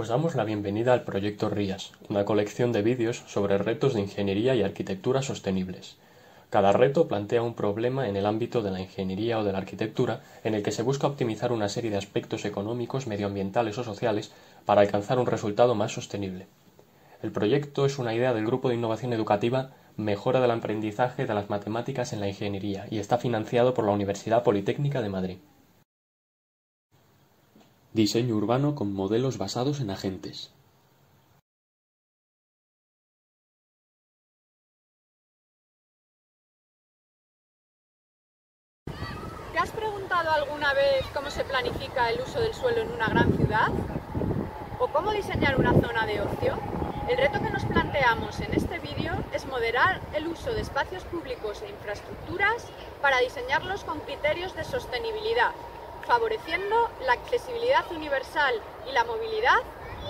Os damos la bienvenida al proyecto Rías, una colección de vídeos sobre retos de ingeniería y arquitectura sostenibles. Cada reto plantea un problema en el ámbito de la ingeniería o de la arquitectura en el que se busca optimizar una serie de aspectos económicos, medioambientales o sociales para alcanzar un resultado más sostenible. El proyecto es una idea del Grupo de Innovación Educativa Mejora del Aprendizaje de las Matemáticas en la Ingeniería y está financiado por la Universidad Politécnica de Madrid. Diseño urbano con modelos basados en agentes. ¿Te has preguntado alguna vez cómo se planifica el uso del suelo en una gran ciudad? ¿O cómo diseñar una zona de ocio? El reto que nos planteamos en este vídeo es moderar el uso de espacios públicos e infraestructuras para diseñarlos con criterios de sostenibilidad, favoreciendo la accesibilidad universal y la movilidad,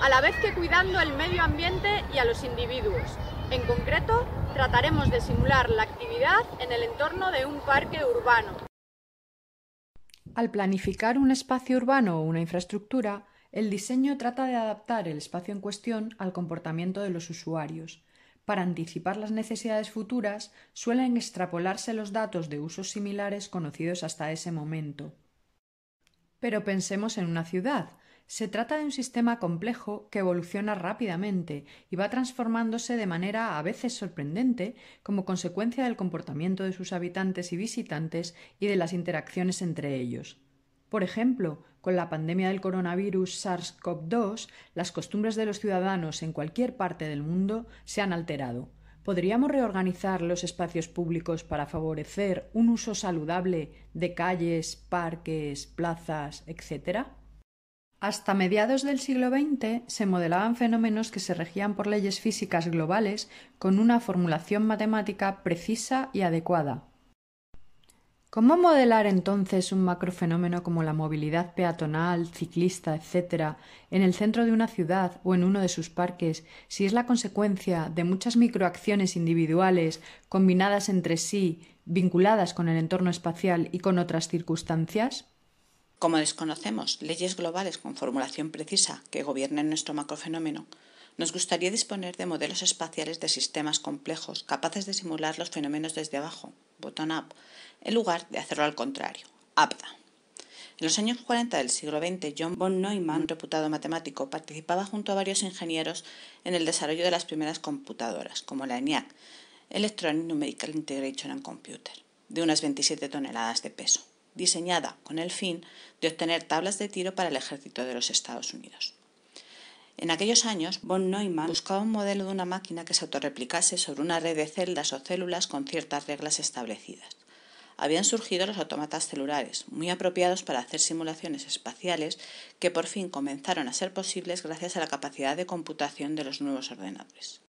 a la vez que cuidando el medio ambiente y a los individuos. En concreto, trataremos de simular la actividad en el entorno de un parque urbano. Al planificar un espacio urbano o una infraestructura, el diseño trata de adaptar el espacio en cuestión al comportamiento de los usuarios. Para anticipar las necesidades futuras, suelen extrapolarse los datos de usos similares conocidos hasta ese momento. Pero pensemos en una ciudad. Se trata de un sistema complejo que evoluciona rápidamente y va transformándose de manera a veces sorprendente como consecuencia del comportamiento de sus habitantes y visitantes y de las interacciones entre ellos. Por ejemplo, con la pandemia del coronavirus SARS-CoV-2, las costumbres de los ciudadanos en cualquier parte del mundo se han alterado ¿Podríamos reorganizar los espacios públicos para favorecer un uso saludable de calles, parques, plazas, etcétera? Hasta mediados del siglo XX se modelaban fenómenos que se regían por leyes físicas globales con una formulación matemática precisa y adecuada. ¿Cómo modelar entonces un macrofenómeno como la movilidad peatonal, ciclista, etcétera, en el centro de una ciudad o en uno de sus parques, si es la consecuencia de muchas microacciones individuales combinadas entre sí, vinculadas con el entorno espacial y con otras circunstancias? Como desconocemos leyes globales con formulación precisa que gobiernen nuestro macrofenómeno, nos gustaría disponer de modelos espaciales de sistemas complejos capaces de simular los fenómenos desde abajo, bottom-up, en lugar de hacerlo al contrario, up-down. En los años 40 del siglo XX, John von Neumann, un reputado matemático, participaba junto a varios ingenieros en el desarrollo de las primeras computadoras, como la ENIAC, Electronic Numerical Integration and Computer, de unas 27 toneladas de peso, diseñada con el fin de obtener tablas de tiro para el ejército de los Estados Unidos. En aquellos años, von Neumann buscaba un modelo de una máquina que se autorreplicase sobre una red de celdas o células con ciertas reglas establecidas. Habían surgido los autómatas celulares, muy apropiados para hacer simulaciones espaciales que por fin comenzaron a ser posibles gracias a la capacidad de computación de los nuevos ordenadores.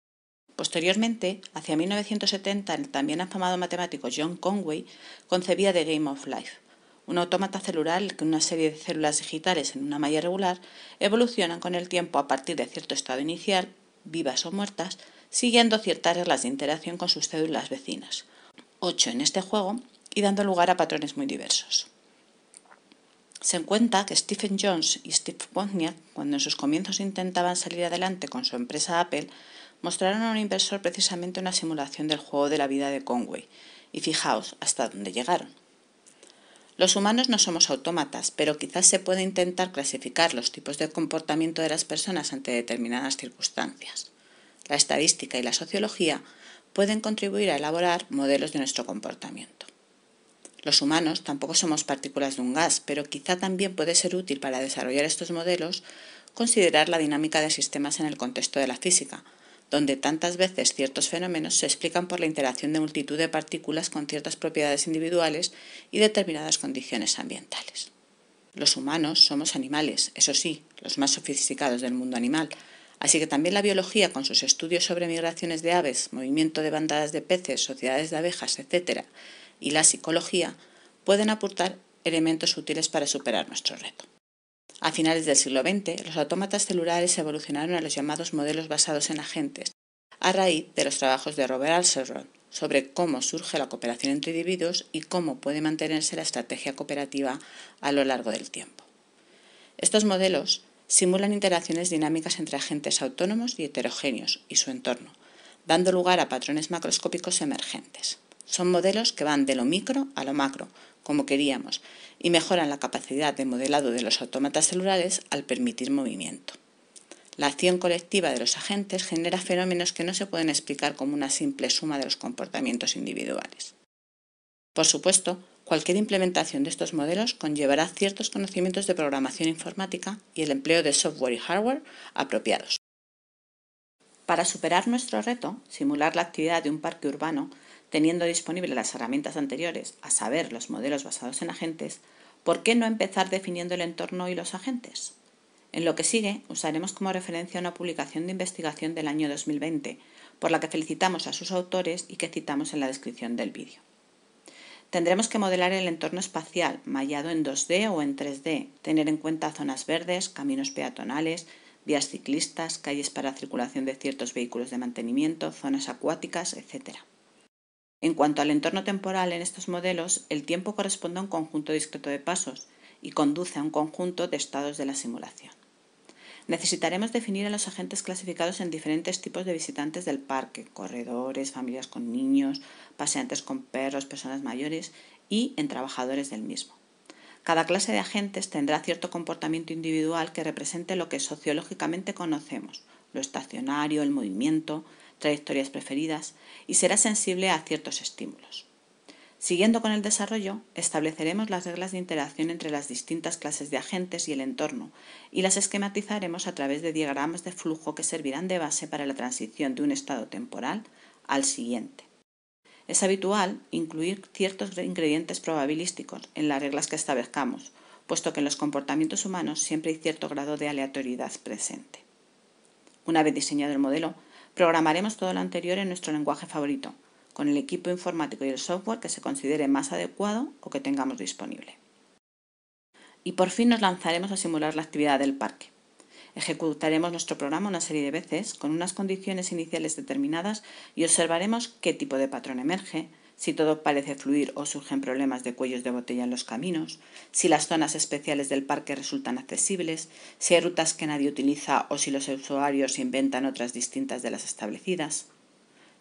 Posteriormente, hacia 1970, el también afamado matemático John Conway concebía The Game of Life, un autómata celular que una serie de células digitales en una malla regular evolucionan con el tiempo a partir de cierto estado inicial, vivas o muertas, siguiendo ciertas reglas de interacción con sus células vecinas, ocho en este juego, y dando lugar a patrones muy diversos. Se encuentra que Stephen Jones y Steve Wozniak, cuando en sus comienzos intentaban salir adelante con su empresa Apple, mostraron a un inversor precisamente una simulación del juego de la vida de Conway, y fijaos hasta dónde llegaron. Los humanos no somos autómatas, pero quizás se puede intentar clasificar los tipos de comportamiento de las personas ante determinadas circunstancias. La estadística y la sociología pueden contribuir a elaborar modelos de nuestro comportamiento. Los humanos tampoco somos partículas de un gas, pero quizá también puede ser útil para desarrollar estos modelos considerar la dinámica de sistemas en el contexto de la física, donde tantas veces ciertos fenómenos se explican por la interacción de multitud de partículas con ciertas propiedades individuales y determinadas condiciones ambientales. Los humanos somos animales, eso sí, los más sofisticados del mundo animal, Así que también la biología, con sus estudios sobre migraciones de aves, movimiento de bandadas de peces, sociedades de abejas, etc., y la psicología, pueden aportar elementos útiles para superar nuestro reto. A finales del siglo XX, los autómatas celulares evolucionaron a los llamados modelos basados en agentes, a raíz de los trabajos de Robert Alserron sobre cómo surge la cooperación entre individuos y cómo puede mantenerse la estrategia cooperativa a lo largo del tiempo. Estos modelos simulan interacciones dinámicas entre agentes autónomos y heterogéneos y su entorno, dando lugar a patrones macroscópicos emergentes. Son modelos que van de lo micro a lo macro, como queríamos, y mejoran la capacidad de modelado de los autómatas celulares al permitir movimiento. La acción colectiva de los agentes genera fenómenos que no se pueden explicar como una simple suma de los comportamientos individuales. Por supuesto, cualquier implementación de estos modelos conllevará ciertos conocimientos de programación informática y el empleo de software y hardware apropiados. Para superar nuestro reto, simular la actividad de un parque urbano, teniendo disponibles las herramientas anteriores, a saber, los modelos basados en agentes, ¿por qué no empezar definiendo el entorno y los agentes? En lo que sigue, usaremos como referencia una publicación de investigación del año 2020, por la que felicitamos a sus autores y que citamos en la descripción del vídeo. Tendremos que modelar el entorno espacial, mallado en 2D o en 3D, tener en cuenta zonas verdes, caminos peatonales, vías ciclistas, calles para circulación de ciertos vehículos de mantenimiento, zonas acuáticas, etc. En cuanto al entorno temporal en estos modelos, el tiempo corresponde a un conjunto discreto de pasos y conduce a un conjunto de estados de la simulación. Necesitaremos definir a los agentes clasificados en diferentes tipos de visitantes del parque, corredores, familias con niños, paseantes con perros, personas mayores y en trabajadores del mismo. Cada clase de agentes tendrá cierto comportamiento individual que represente lo que sociológicamente conocemos, lo estacionario, el movimiento, trayectorias preferidas y será sensible a ciertos estímulos. Siguiendo con el desarrollo, estableceremos las reglas de interacción entre las distintas clases de agentes y el entorno y las esquematizaremos a través de diagramas de flujo que servirán de base para la transición de un estado temporal al siguiente. Es habitual incluir ciertos ingredientes probabilísticos en las reglas que establezcamos, puesto que en los comportamientos humanos siempre hay cierto grado de aleatoriedad presente. Una vez diseñado el modelo, Programaremos todo lo anterior en nuestro lenguaje favorito, con el equipo informático y el software que se considere más adecuado o que tengamos disponible. Y por fin nos lanzaremos a simular la actividad del parque. Ejecutaremos nuestro programa una serie de veces con unas condiciones iniciales determinadas y observaremos qué tipo de patrón emerge, si todo parece fluir o surgen problemas de cuellos de botella en los caminos, si las zonas especiales del parque resultan accesibles, si hay rutas que nadie utiliza o si los usuarios inventan otras distintas de las establecidas.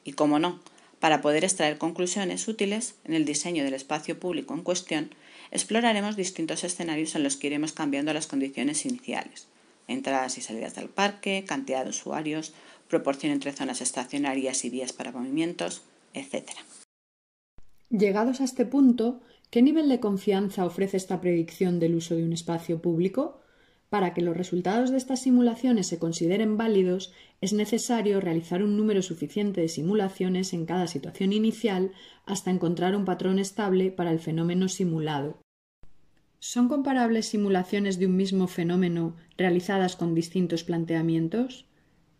Y cómo no, para poder extraer conclusiones útiles en el diseño del espacio público en cuestión, exploraremos distintos escenarios en los que iremos cambiando las condiciones iniciales. Entradas y salidas del parque, cantidad de usuarios, proporción entre zonas estacionarias y vías para movimientos, etc. Llegados a este punto, ¿qué nivel de confianza ofrece esta predicción del uso de un espacio público? Para que los resultados de estas simulaciones se consideren válidos, es necesario realizar un número suficiente de simulaciones en cada situación inicial hasta encontrar un patrón estable para el fenómeno simulado. ¿Son comparables simulaciones de un mismo fenómeno realizadas con distintos planteamientos?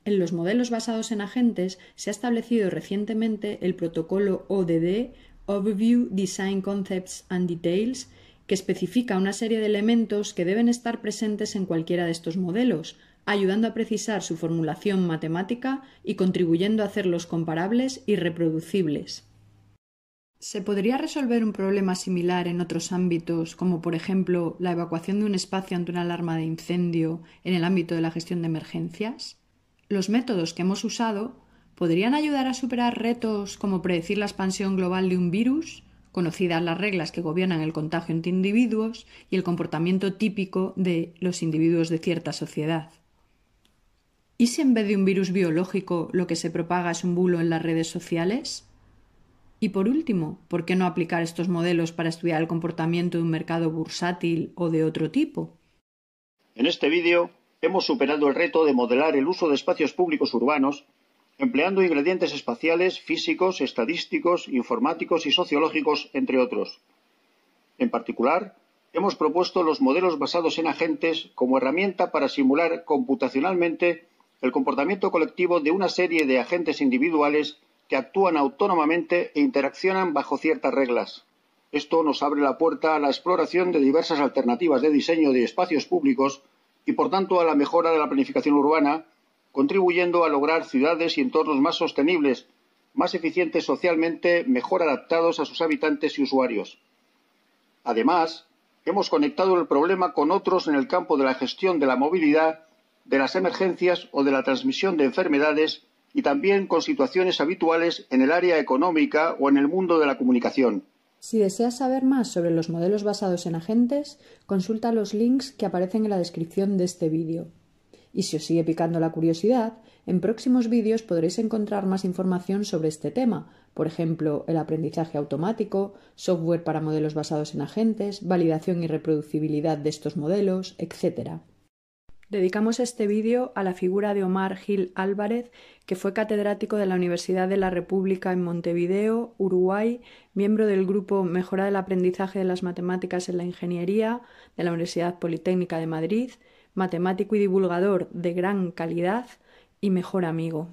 En los modelos basados en agentes se ha establecido recientemente el protocolo ODD Overview Design Concepts and Details, que especifica una serie de elementos que deben estar presentes en cualquiera de estos modelos, ayudando a precisar su formulación matemática y contribuyendo a hacerlos comparables y reproducibles. ¿Se podría resolver un problema similar en otros ámbitos, como por ejemplo la evacuación de un espacio ante una alarma de incendio en el ámbito de la gestión de emergencias? Los métodos que hemos usado podrían ayudar a superar retos como predecir la expansión global de un virus, conocidas las reglas que gobiernan el contagio entre individuos y el comportamiento típico de los individuos de cierta sociedad. ¿Y si en vez de un virus biológico lo que se propaga es un bulo en las redes sociales? Y por último, ¿por qué no aplicar estos modelos para estudiar el comportamiento de un mercado bursátil o de otro tipo? En este vídeo hemos superado el reto de modelar el uso de espacios públicos urbanos empleando ingredientes espaciales, físicos, estadísticos, informáticos y sociológicos, entre otros. En particular, hemos propuesto los modelos basados en agentes como herramienta para simular computacionalmente el comportamiento colectivo de una serie de agentes individuales que actúan autónomamente e interaccionan bajo ciertas reglas. Esto nos abre la puerta a la exploración de diversas alternativas de diseño de espacios públicos y, por tanto, a la mejora de la planificación urbana, contribuyendo a lograr ciudades y entornos más sostenibles, más eficientes socialmente, mejor adaptados a sus habitantes y usuarios. Además, hemos conectado el problema con otros en el campo de la gestión de la movilidad, de las emergencias o de la transmisión de enfermedades y también con situaciones habituales en el área económica o en el mundo de la comunicación. Si deseas saber más sobre los modelos basados en agentes, consulta los links que aparecen en la descripción de este vídeo. Y si os sigue picando la curiosidad, en próximos vídeos podréis encontrar más información sobre este tema, por ejemplo, el aprendizaje automático, software para modelos basados en agentes, validación y reproducibilidad de estos modelos, etc. Dedicamos este vídeo a la figura de Omar Gil Álvarez, que fue catedrático de la Universidad de la República en Montevideo, Uruguay, miembro del grupo Mejora del Aprendizaje de las Matemáticas en la Ingeniería de la Universidad Politécnica de Madrid, matemático y divulgador de gran calidad y mejor amigo.